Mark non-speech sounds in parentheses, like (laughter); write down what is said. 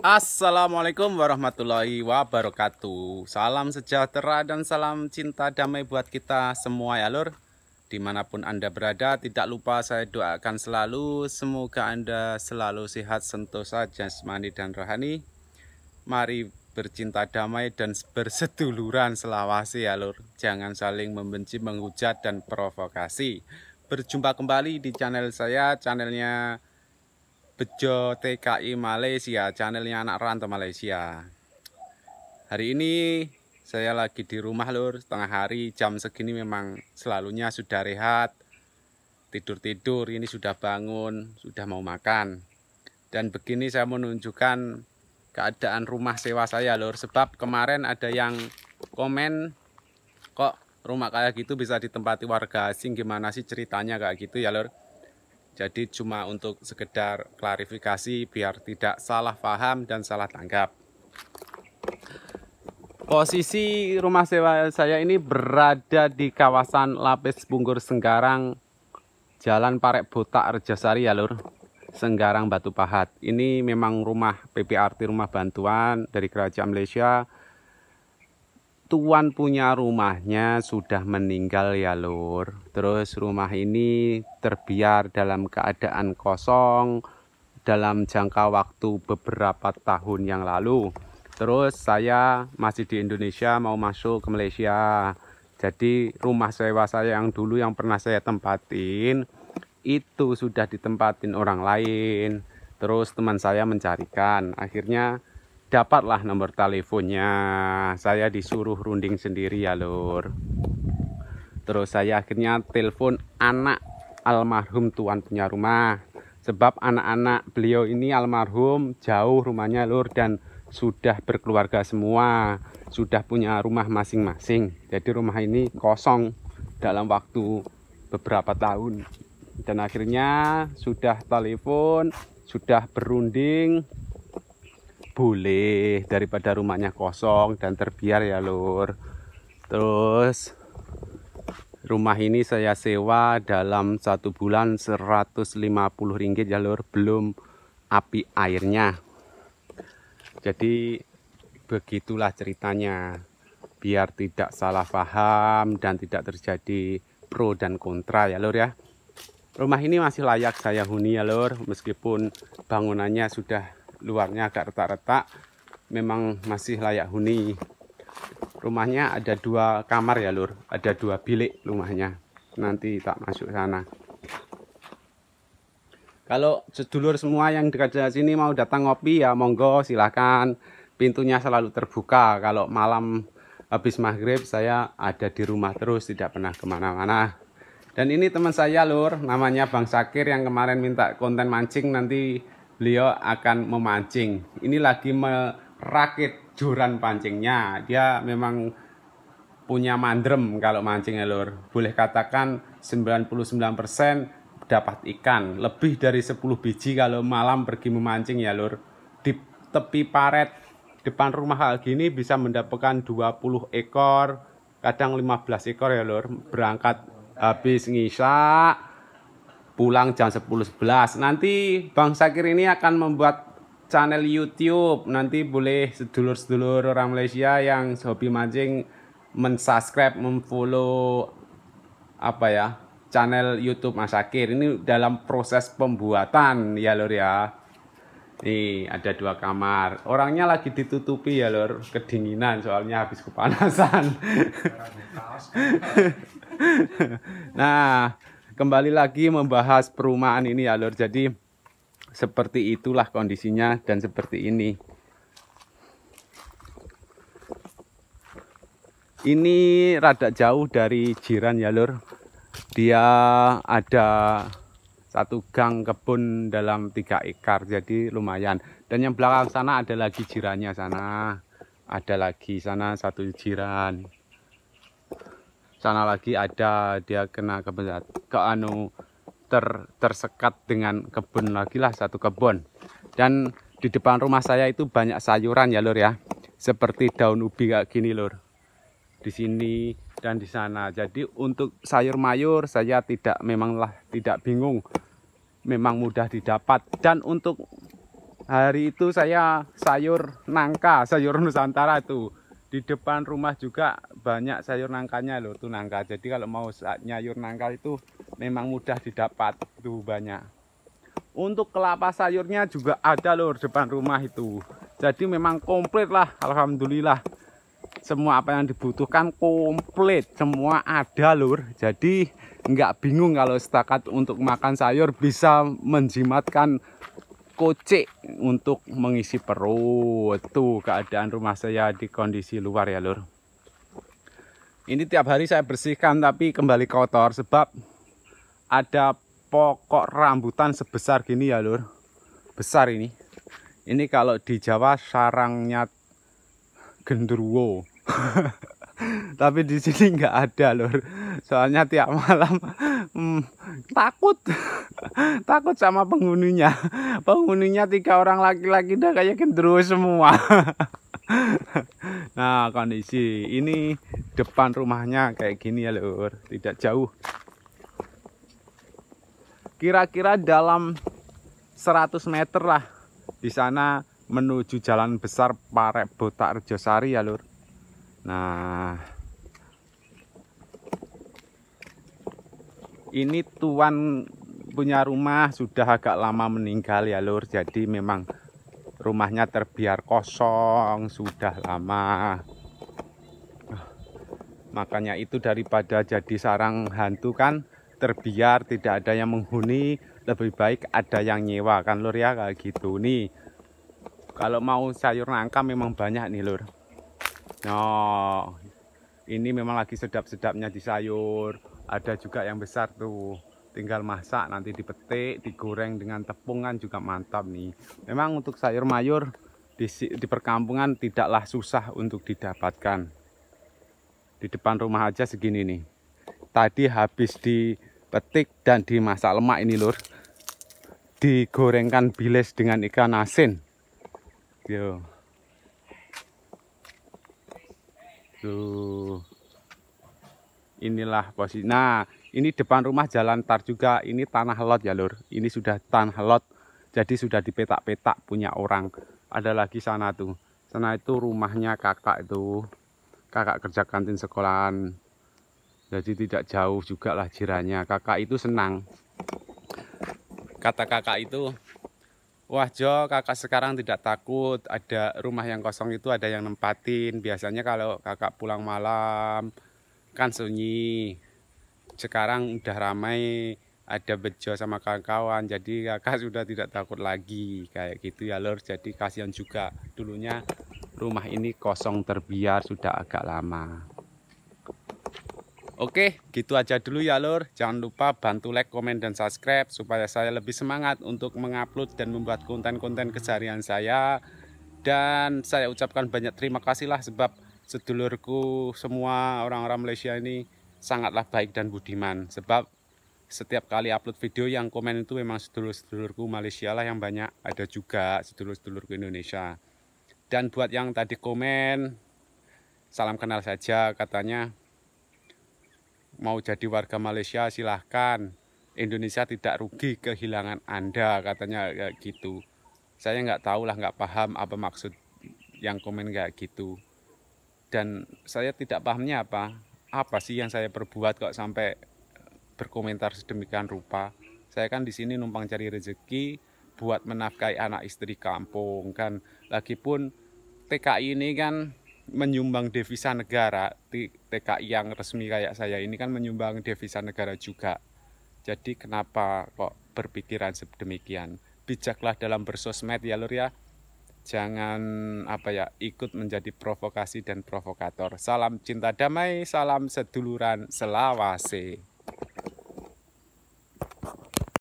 Assalamualaikum warahmatullahi wabarakatuh Salam sejahtera dan salam cinta damai buat kita semua ya lur. Dimanapun anda berada tidak lupa saya doakan selalu Semoga anda selalu sehat sentosa jasmani dan rohani Mari bercinta damai dan berseduluran selawasi ya lur. Jangan saling membenci menghujat dan provokasi Berjumpa kembali di channel saya channelnya Bejo TKI Malaysia, channelnya anak rantau Malaysia. Hari ini saya lagi di rumah lur, setengah hari jam segini memang selalunya sudah rehat, tidur-tidur, ini sudah bangun, sudah mau makan. Dan begini saya menunjukkan keadaan rumah sewa saya lur, sebab kemarin ada yang komen kok rumah kayak gitu bisa ditempati warga asing gimana sih ceritanya kayak gitu ya lur jadi cuma untuk sekedar klarifikasi biar tidak salah paham dan salah tanggap. Posisi rumah sewa saya ini berada di kawasan Lapis Bungkur Senggarang, Jalan Parek Botak Rejasari ya lur. Senggarang Batu Pahat. Ini memang rumah PPRT rumah bantuan dari kerajaan Malaysia tuan punya rumahnya sudah meninggal ya lur terus rumah ini terbiar dalam keadaan kosong dalam jangka waktu beberapa tahun yang lalu terus saya masih di Indonesia mau masuk ke Malaysia jadi rumah sewa saya yang dulu yang pernah saya tempatin itu sudah ditempatin orang lain terus teman saya mencarikan akhirnya dapatlah nomor teleponnya saya disuruh runding sendiri ya lur terus saya akhirnya telepon anak almarhum tuan punya rumah sebab anak-anak beliau ini almarhum jauh rumahnya lur dan sudah berkeluarga semua sudah punya rumah masing-masing jadi rumah ini kosong dalam waktu beberapa tahun dan akhirnya sudah telepon sudah berunding boleh daripada rumahnya kosong dan terbiar ya lur terus rumah ini saya sewa dalam satu bulan 150 ringgit ya lur belum api airnya jadi begitulah ceritanya biar tidak salah paham dan tidak terjadi pro dan kontra ya lur ya rumah ini masih layak saya huni ya lur meskipun bangunannya sudah luarnya agak retak-retak memang masih layak huni rumahnya ada dua kamar ya lur ada dua bilik rumahnya nanti tak masuk sana kalau sedulur semua yang dekat sini mau datang ngopi ya monggo silahkan pintunya selalu terbuka kalau malam habis maghrib saya ada di rumah terus tidak pernah kemana-mana dan ini teman saya lur namanya Bang Sakir yang kemarin minta konten mancing nanti beliau akan memancing. Ini lagi merakit joran pancingnya. Dia memang punya mandrem kalau mancing ya lor. Boleh katakan 99% dapat ikan. Lebih dari 10 biji kalau malam pergi memancing ya lor. Di tepi paret depan rumah hal gini bisa mendapatkan 20 ekor, kadang 15 ekor ya lor. Berangkat habis ngisak pulang jam 10.11 nanti Bang Sakir ini akan membuat channel YouTube nanti boleh sedulur-sedulur orang Malaysia yang hobi mancing mensubscribe memfollow apa ya channel YouTube Mas Sakir ini dalam proses pembuatan ya lor ya Nih, ada dua kamar. Orangnya lagi ditutupi ya, lor Kedinginan soalnya habis kepanasan. Kan? (laughs) nah, kembali lagi membahas perumahan ini ya lor jadi seperti itulah kondisinya dan seperti ini ini rada jauh dari jiran ya lor dia ada satu gang kebun dalam tiga ekar jadi lumayan dan yang belakang sana ada lagi jirannya sana ada lagi sana satu jiran sana lagi ada dia kena kebun, ke anu ter, tersekat dengan kebun lagi lah satu kebun dan di depan rumah saya itu banyak sayuran ya lur ya seperti daun ubi kayak gini lur di sini dan di sana jadi untuk sayur mayur saya tidak memanglah tidak bingung memang mudah didapat dan untuk hari itu saya sayur nangka sayur nusantara itu di depan rumah juga banyak sayur nangkanya loh tuh nangka jadi kalau mau nyayur nangka itu memang mudah didapat tuh banyak untuk kelapa sayurnya juga ada loh depan rumah itu jadi memang komplit lah Alhamdulillah semua apa yang dibutuhkan komplit semua ada lur jadi nggak bingung kalau setakat untuk makan sayur bisa menjimatkan kocek untuk mengisi perut. Tuh keadaan rumah saya di kondisi luar ya, Lur. Ini tiap hari saya bersihkan tapi kembali kotor sebab ada pokok rambutan sebesar gini ya, Lur. Besar ini. Ini kalau di Jawa sarangnya genderuwo. (laughs) tapi di sini nggak ada, Lur soalnya tiap malam hmm, takut takut sama penghuninya penghuninya tiga orang laki-laki dah kayak gendro semua nah kondisi ini depan rumahnya kayak gini ya lur tidak jauh kira-kira dalam 100 meter lah di sana menuju jalan besar Parek Botak Rejosari ya lur nah ini tuan punya rumah sudah agak lama meninggal ya lur jadi memang rumahnya terbiar kosong sudah lama ah, makanya itu daripada jadi sarang hantu kan terbiar tidak ada yang menghuni lebih baik ada yang nyewa kan lur ya kayak gitu nih kalau mau sayur nangka memang banyak nih lur no nah, ini memang lagi sedap-sedapnya di sayur ada juga yang besar tuh tinggal masak nanti dipetik digoreng dengan tepungan juga mantap nih memang untuk sayur mayur di, di perkampungan tidaklah susah untuk didapatkan di depan rumah aja segini nih tadi habis dipetik dan dimasak lemak ini lur digorengkan bilis dengan ikan asin yo tuh inilah posisi nah ini depan rumah jalan tar juga ini tanah lot ya lur ini sudah tanah lot jadi sudah dipetak-petak punya orang ada lagi sana tuh sana itu rumahnya kakak itu kakak kerja kantin sekolahan jadi tidak jauh juga lah jirannya kakak itu senang kata kakak itu Wah Jo, kakak sekarang tidak takut ada rumah yang kosong itu ada yang nempatin. Biasanya kalau kakak pulang malam, kan sunyi sekarang udah ramai ada bejo sama kawan-kawan jadi kakak sudah tidak takut lagi kayak gitu ya lor jadi kasihan juga dulunya rumah ini kosong terbiar sudah agak lama Oke, gitu aja dulu ya lor. Jangan lupa bantu like, komen, dan subscribe supaya saya lebih semangat untuk mengupload dan membuat konten-konten keseharian saya. Dan saya ucapkan banyak terima kasih lah sebab sedulurku semua orang-orang Malaysia ini sangatlah baik dan budiman sebab setiap kali upload video yang komen itu memang sedulur-sedulurku Malaysia lah yang banyak ada juga sedulur-sedulurku Indonesia dan buat yang tadi komen salam kenal saja katanya mau jadi warga Malaysia silahkan Indonesia tidak rugi kehilangan Anda katanya kayak gitu saya nggak tahu lah nggak paham apa maksud yang komen kayak gitu dan saya tidak pahamnya apa apa sih yang saya perbuat kok sampai berkomentar sedemikian rupa saya kan di sini numpang cari rezeki buat menafkahi anak istri kampung kan lagi pun TKI ini kan menyumbang devisa negara TKI yang resmi kayak saya ini kan menyumbang devisa negara juga jadi kenapa kok berpikiran sedemikian bijaklah dalam bersosmed ya lur ya jangan apa ya ikut menjadi provokasi dan provokator. Salam cinta damai, salam seduluran selawase.